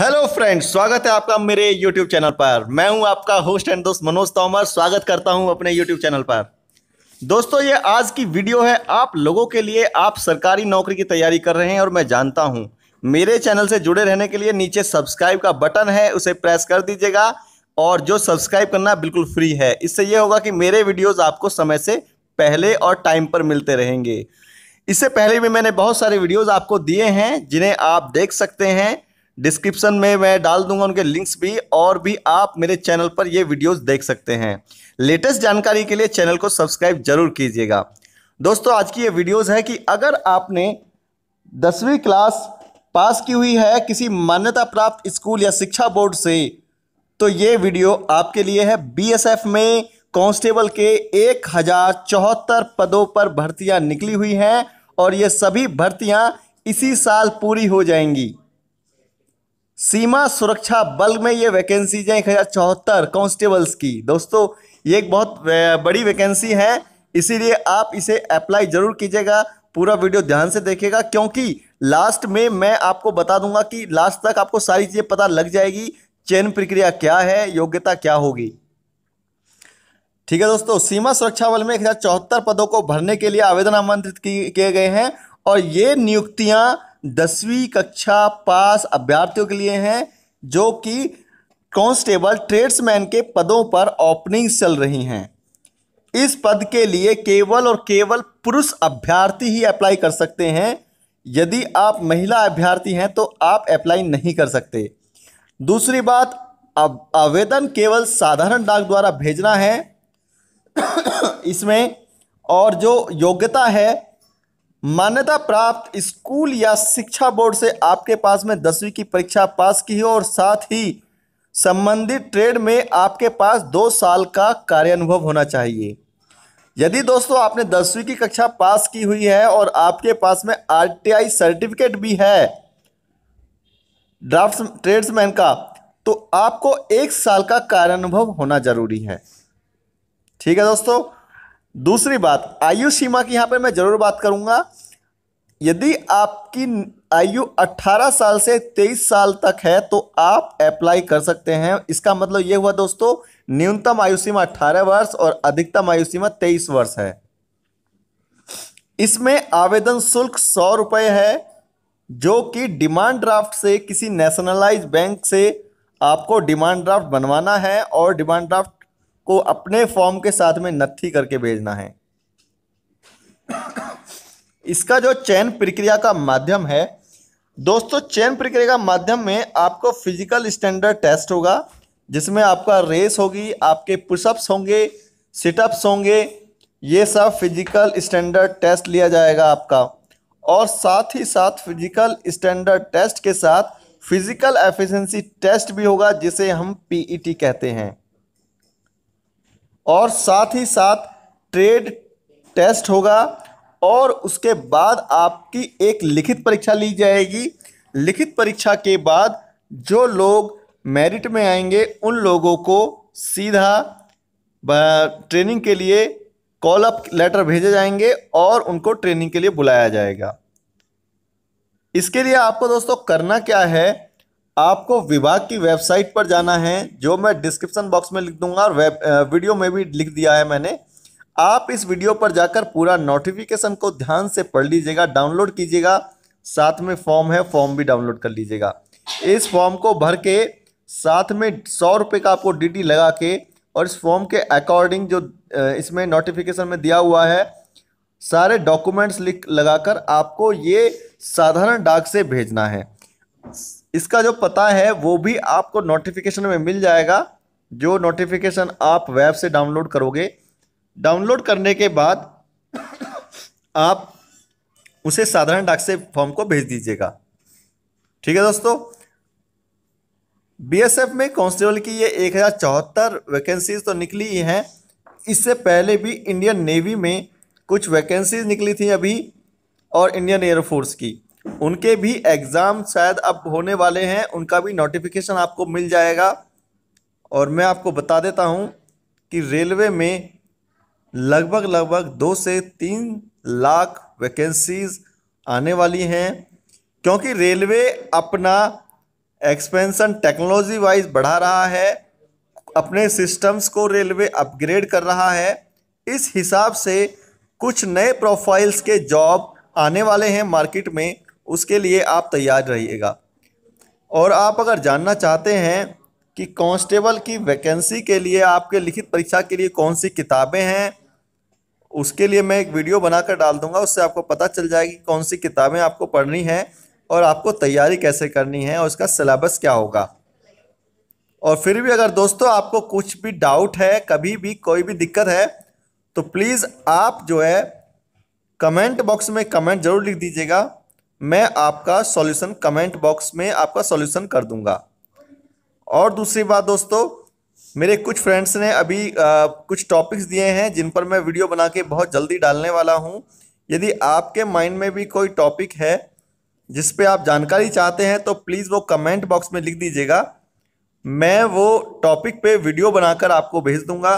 hello friends स्वागत है आपका मेरे यूट्यूब चैनल पर मैं हूं आपका होस्ट एंड दोस्त मनोज तोमर स्वागत करता हूं अपने यूट्यूब चैनल पर दोस्तों ये आज की वीडियो है आप लोगों के लिए आप सरकारी नौकरी की तैयारी कर रहे हैं और मैं जानता हूं मेरे चैनल से जुड़े रहने के लिए नीचे सब्सक्राइब का बटन है उसे प्रेस कर दीजिएगा और जो सब्सक्राइब करना बिल्कुल फ्री है इससे ये होगा कि मेरे वीडियोज़ आपको समय से पहले और टाइम पर मिलते रहेंगे इससे पहले भी मैंने बहुत सारे वीडियोज़ आपको दिए हैं जिन्हें आप देख सकते हैं डिस्क्रिप्शन में मैं डाल दूंगा उनके लिंक्स भी और भी आप मेरे चैनल पर ये वीडियोस देख सकते हैं लेटेस्ट जानकारी के लिए चैनल को सब्सक्राइब जरूर कीजिएगा दोस्तों आज की ये वीडियोस है कि अगर आपने दसवीं क्लास पास की हुई है किसी मान्यता प्राप्त स्कूल या शिक्षा बोर्ड से तो ये वीडियो आपके लिए है बी में कांस्टेबल के एक पदों पर भर्तियाँ निकली हुई हैं और ये सभी भर्तियाँ इसी साल पूरी हो जाएंगी सीमा सुरक्षा बल में ये वैकेंसी है एक हज़ार चौहत्तर कॉन्स्टेबल्स की दोस्तों ये एक बहुत बड़ी वैकेंसी है इसीलिए आप इसे अप्लाई ज़रूर कीजिएगा पूरा वीडियो ध्यान से देखेगा क्योंकि लास्ट में मैं आपको बता दूंगा कि लास्ट तक आपको सारी चीज़ें पता लग जाएगी चयन प्रक्रिया क्या है योग्यता क्या होगी ठीक है दोस्तों सीमा सुरक्षा बल में एक पदों को भरने के लिए आवेदन आमंत्रित किए गए हैं और ये नियुक्तियाँ दसवीं कक्षा पास अभ्यर्थियों के लिए हैं जो कि कांस्टेबल ट्रेड्समैन के पदों पर ओपनिंग चल रही हैं इस पद के लिए केवल और केवल पुरुष अभ्यर्थी ही अप्लाई कर सकते हैं यदि आप महिला अभ्यर्थी हैं तो आप अप्लाई नहीं कर सकते दूसरी बात अब आवेदन केवल साधारण डाक द्वारा भेजना है इसमें और जो योग्यता है मान्यता प्राप्त स्कूल या शिक्षा बोर्ड से आपके पास में दसवीं की परीक्षा पास की हो और साथ ही संबंधित ट्रेड में आपके पास दो साल का कार्य अनुभव होना चाहिए यदि दोस्तों आपने दसवीं की कक्षा पास की हुई है और आपके पास में आरटीआई सर्टिफिकेट भी है ड्राफ्ट ट्रेड्समैन का तो आपको एक साल का कार्य अनुभव होना जरूरी है ठीक है दोस्तों दूसरी बात आयु सीमा की यहाँ पर मैं ज़रूर बात करूँगा यदि आपकी आयु 18 साल से 23 साल तक है तो आप अप्लाई कर सकते हैं इसका मतलब ये हुआ दोस्तों न्यूनतम आयु सीमा 18 वर्ष और अधिकतम आयु सीमा 23 वर्ष है इसमें आवेदन शुल्क सौ रुपये है जो कि डिमांड ड्राफ्ट से किसी नेशनलाइज बैंक से आपको डिमांड ड्राफ्ट बनवाना है और डिमांड ड्राफ्ट को अपने फॉर्म के साथ में नत्थी करके भेजना है इसका जो चयन प्रक्रिया का माध्यम है दोस्तों चयन प्रक्रिया का माध्यम में आपको फिजिकल स्टैंडर्ड टेस्ट होगा जिसमें आपका रेस होगी आपके पुशअप्स होंगे सिटअप्स होंगे ये सब फिजिकल स्टैंडर्ड टेस्ट लिया जाएगा आपका और साथ ही साथ फिजिकल स्टैंडर्ड टेस्ट के साथ फिजिकल एफिशिएंसी टेस्ट भी होगा जिसे हम पीईटी e कहते हैं और साथ ही साथ ट्रेड टेस्ट होगा और उसके बाद आपकी एक लिखित परीक्षा ली जाएगी लिखित परीक्षा के बाद जो लोग मेरिट में आएंगे उन लोगों को सीधा ट्रेनिंग के लिए कॉल अप लेटर भेजे जाएंगे और उनको ट्रेनिंग के लिए बुलाया जाएगा इसके लिए आपको दोस्तों करना क्या है आपको विभाग की वेबसाइट पर जाना है जो मैं डिस्क्रिप्शन बॉक्स में लिख दूंगा और वेब वीडियो में भी लिख दिया है मैंने आप इस वीडियो पर जाकर पूरा नोटिफिकेशन को ध्यान से पढ़ लीजिएगा डाउनलोड कीजिएगा साथ में फॉर्म है फॉर्म भी डाउनलोड कर लीजिएगा इस फॉर्म को भर के साथ में सौ रुपये का आपको डीटी लगा के और इस फॉर्म के अकॉर्डिंग जो इसमें नोटिफिकेशन में दिया हुआ है सारे डॉक्यूमेंट्स लिख लगाकर आपको ये साधारण डाक से भेजना है इसका जो पता है वो भी आपको नोटिफिकेशन में मिल जाएगा जो नोटिफिकेशन आप वेब से डाउनलोड करोगे डाउनलोड करने के बाद आप उसे साधारण डाक से फॉर्म को भेज दीजिएगा ठीक है दोस्तों बीएसएफ में कांस्टेबल की ये एक हज़ार चौहत्तर वैकेंसीज तो निकली ही हैं इससे पहले भी इंडियन नेवी में कुछ वैकेंसीज निकली थी अभी और इंडियन एयरफोर्स की उनके भी एग्ज़ाम शायद अब होने वाले हैं उनका भी नोटिफिकेशन आपको मिल जाएगा और मैं आपको बता देता हूं कि रेलवे में लगभग लगभग दो से तीन लाख वैकेंसीज आने वाली हैं क्योंकि रेलवे अपना एक्सपेंशन टेक्नोलॉजी वाइज बढ़ा रहा है अपने सिस्टम्स को रेलवे अपग्रेड कर रहा है इस हिसाब से कुछ नए प्रोफाइल्स के जॉब आने वाले हैं मार्केट में उसके लिए आप तैयार रहिएगा और आप अगर जानना चाहते हैं कि कांस्टेबल की वैकेंसी के लिए आपके लिखित परीक्षा के लिए कौन सी किताबें हैं उसके लिए मैं एक वीडियो बनाकर डाल दूंगा उससे आपको पता चल जाएगी कौन सी किताबें आपको पढ़नी हैं और आपको तैयारी कैसे करनी है और उसका सिलेबस क्या होगा और फिर भी अगर दोस्तों आपको कुछ भी डाउट है कभी भी कोई भी दिक्कत है तो प्लीज़ आप जो है कमेंट बॉक्स में कमेंट ज़रूर लिख दीजिएगा मैं आपका सॉल्यूशन कमेंट बॉक्स में आपका सॉल्यूशन कर दूंगा और दूसरी बात दोस्तों मेरे कुछ फ्रेंड्स ने अभी आ, कुछ टॉपिक्स दिए हैं जिन पर मैं वीडियो बना के बहुत जल्दी डालने वाला हूँ यदि आपके माइंड में भी कोई टॉपिक है जिस पे आप जानकारी चाहते हैं तो प्लीज़ वो कमेंट बॉक्स में लिख दीजिएगा मैं वो टॉपिक पे वीडियो बनाकर आपको भेज दूंगा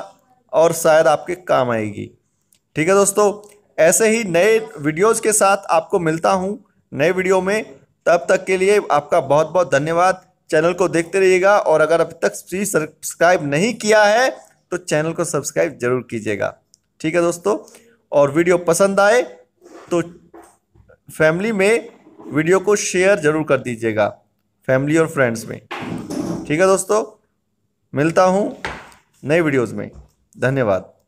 और शायद आपके काम आएगी ठीक है दोस्तों ऐसे ही नए वीडियोज़ के साथ आपको मिलता हूँ नए वीडियो में तब तक के लिए आपका बहुत बहुत धन्यवाद चैनल को देखते रहिएगा और अगर अभी तक फ्री सब्सक्राइब नहीं किया है तो चैनल को सब्सक्राइब जरूर कीजिएगा ठीक है दोस्तों और वीडियो पसंद आए तो फैमिली में वीडियो को शेयर जरूर कर दीजिएगा फैमिली और फ्रेंड्स में ठीक है दोस्तों मिलता हूँ नए वीडियोज़ में धन्यवाद